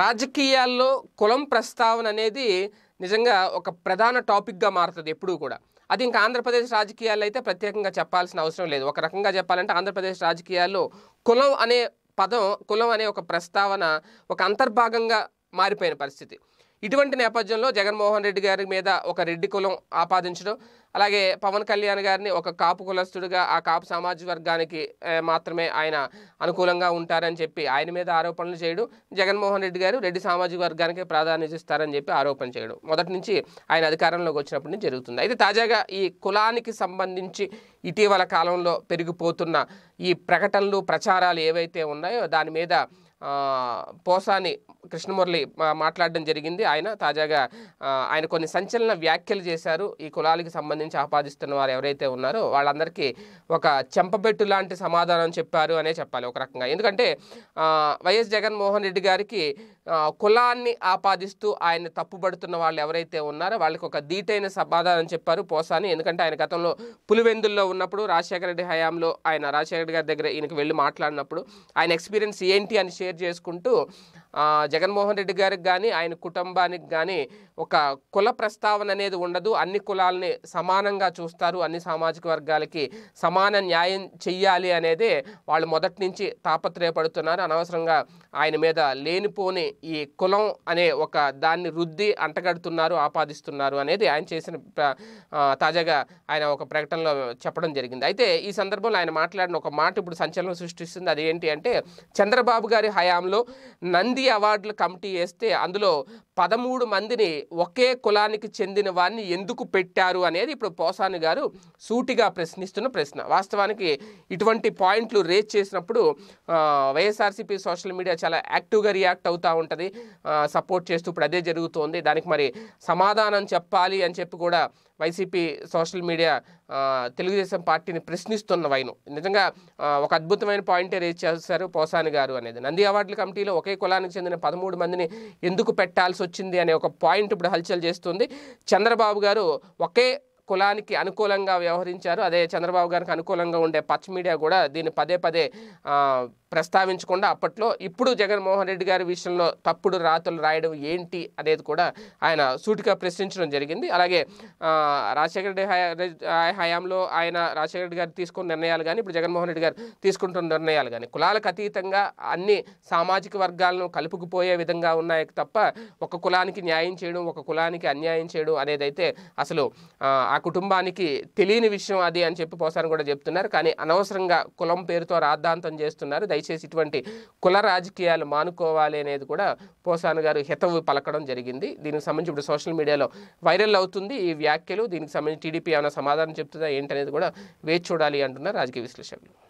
రాజకీయాల్లో కులం ప్రస్తావన అనేది నిజంగా ఒక ప్రధాన టాపిక్గా మారుతుంది ఎప్పుడూ కూడా అది ఇంకా ఆంధ్రప్రదేశ్ రాజకీయాల్లో అయితే ప్రత్యేకంగా చెప్పాల్సిన అవసరం లేదు ఒక రకంగా చెప్పాలంటే ఆంధ్రప్రదేశ్ రాజకీయాల్లో కులం అనే పదం కులం అనే ఒక ప్రస్తావన ఒక అంతర్భాగంగా మారిపోయిన పరిస్థితి ఇటువంటి నేపథ్యంలో జగన్మోహన్ రెడ్డి గారి మీద ఒక రెడ్డి కులం ఆపాదించడం అలాగే పవన్ కళ్యాణ్ గారిని ఒక కాపు కులస్తుడిగా ఆ కాపు సమాజ వర్గానికి మాత్రమే ఆయన అనుకూలంగా ఉంటారని చెప్పి ఆయన మీద ఆరోపణలు చేయడం జగన్మోహన్ రెడ్డి గారు రెడ్డి సామాజిక వర్గానికి ప్రాధాన్యత ఇస్తారని చెప్పి ఆరోపణ చేయడం మొదటి నుంచి ఆయన అధికారంలోకి వచ్చినప్పటి నుంచి జరుగుతుంది అయితే తాజాగా ఈ కులానికి సంబంధించి ఇటీవల కాలంలో పెరిగిపోతున్న ఈ ప్రకటనలు ప్రచారాలు ఏవైతే ఉన్నాయో దాని మీద పోసాని కృష్ణమురళి మాట్లాడడం జరిగింది ఆయన తాజాగా ఆయన కొన్ని సంచలన వ్యాఖ్యలు చేశారు ఈ కులాలకి సంబంధించి ఆపాదిస్తున్న వారు ఎవరైతే ఉన్నారో వాళ్ళందరికీ ఒక చెంపబెట్టు లాంటి సమాధానం చెప్పారు అనే చెప్పాలి ఒక రకంగా ఎందుకంటే వైఎస్ జగన్మోహన్ రెడ్డి గారికి కులాన్ని ఆపాదిస్తూ ఆయన తప్పుబడుతున్న వాళ్ళు ఎవరైతే ఉన్నారో వాళ్ళకి ఒక దీటైన సమాధానం చెప్పారు పోసాని ఎందుకంటే ఆయన గతంలో పులివెందుల్లో ఉన్నప్పుడు రాజశేఖర రెడ్డి హయాంలో ఆయన రాజశేఖర రెడ్డి గారి దగ్గర ఈయనకి వెళ్ళి మాట్లాడినప్పుడు ఆయన ఎక్స్పీరియన్స్ ఏంటి అని షేర్ చేసుకుంటూ జగన్మోహన్ రెడ్డి గారికి కానీ ఆయన కుటుంబానికి కానీ ఒక కుల ప్రస్తావన అనేది ఉండదు అన్ని కులాలని సమానంగా చూస్తారు అన్ని సామాజిక వర్గాలకి సమాన న్యాయం చెయ్యాలి అనేది వాళ్ళు మొదటి నుంచి తాపత్రయపడుతున్నారు అనవసరంగా ఆయన మీద లేనిపోని ఈ కులం అనే ఒక దాన్ని రుద్ది అంటగడుతున్నారు ఆపాదిస్తున్నారు అనేది ఆయన చేసిన తాజాగా ఆయన ఒక ప్రకటనలో చెప్పడం జరిగింది అయితే ఈ సందర్భంలో ఆయన మాట్లాడిన ఒక మాట ఇప్పుడు సంచలనం సృష్టిస్తుంది అదేంటి అంటే చంద్రబాబు గారి హయాంలో నంది అవార్డుల కమిటీ వేస్తే అందులో పదమూడు మందిని ఒకే కులానికి చెందిన వారిని ఎందుకు పెట్టారు అనేది ఇప్పుడు పోసాని గారు సూటిగా ప్రశ్నిస్తున్న ప్రశ్న వాస్తవానికి ఇటువంటి పాయింట్లు రేజ్ చేసినప్పుడు వైఎస్ఆర్సీపీ సోషల్ మీడియా చాలా యాక్టివ్గా రియాక్ట్ అవుతూ ఉంటుంది సపోర్ట్ చేస్తూ ఇప్పుడు అదే జరుగుతోంది దానికి మరి సమాధానం చెప్పాలి అని చెప్పి కూడా వైసీపీ సోషల్ మీడియా తెలుగుదేశం పార్టీని ప్రశ్నిస్తున్న వైను నిజంగా ఒక అద్భుతమైన పాయింటే రేజ్ చేశారు పోసాని గారు అనేది నంది అవార్డుల కమిటీలో ఒకే కులానికి చెందిన పదమూడు మందిని ఎందుకు పెట్టాల్సి వచ్చింది అనే ఒక పాయింట్ ఇప్పుడు హల్చల్ చేస్తుంది చంద్రబాబు గారు ఒకే కులానికి అనుకూలంగా వ్యవహరించారు అదే చంద్రబాబు గారికి అనుకూలంగా ఉండే పచ్చి మీడియా కూడా దీన్ని పదే పదే ప్రస్తావించకుండా అప్పట్లో ఇప్పుడు జగన్మోహన్ రెడ్డి గారి విషయంలో తప్పుడు రాతలు రాయడం ఏంటి అనేది కూడా ఆయన సూటిగా ప్రశ్నించడం జరిగింది అలాగే రాజశేఖర రెడ్డి హయాంలో ఆయన రాజశేఖర రెడ్డి గారు తీసుకున్న నిర్ణయాలు కానీ ఇప్పుడు జగన్మోహన్ రెడ్డి గారు తీసుకుంటున్న నిర్ణయాలు కానీ కులాలకు అతీతంగా అన్ని సామాజిక వర్గాలను కలుపుకుపోయే విధంగా ఉన్నాయి తప్ప ఒక కులానికి న్యాయం చేయడం ఒక కులానికి అన్యాయం చేయడం అనేది అయితే అసలు కుటుంబానికి తెలియని విషయం అది అని చెప్పి పోసారని కూడా చెప్తున్నారు కానీ అనవసరంగా కులం పేరుతో రాద్ధాంతం చేస్తున్నారు దయచేసి ఇటువంటి కుల రాజకీయాలు మానుకోవాలి అనేది కూడా పోసాను గారు హితవు పలకడం జరిగింది దీనికి సంబంధించి ఇప్పుడు సోషల్ మీడియాలో వైరల్ అవుతుంది ఈ వ్యాఖ్యలు దీనికి సంబంధించి టీడీపీ ఏమైనా సమాధానం చెప్తుందా ఏంటనేది కూడా వేచి చూడాలి అంటున్నారు రాజకీయ విశ్లేషకులు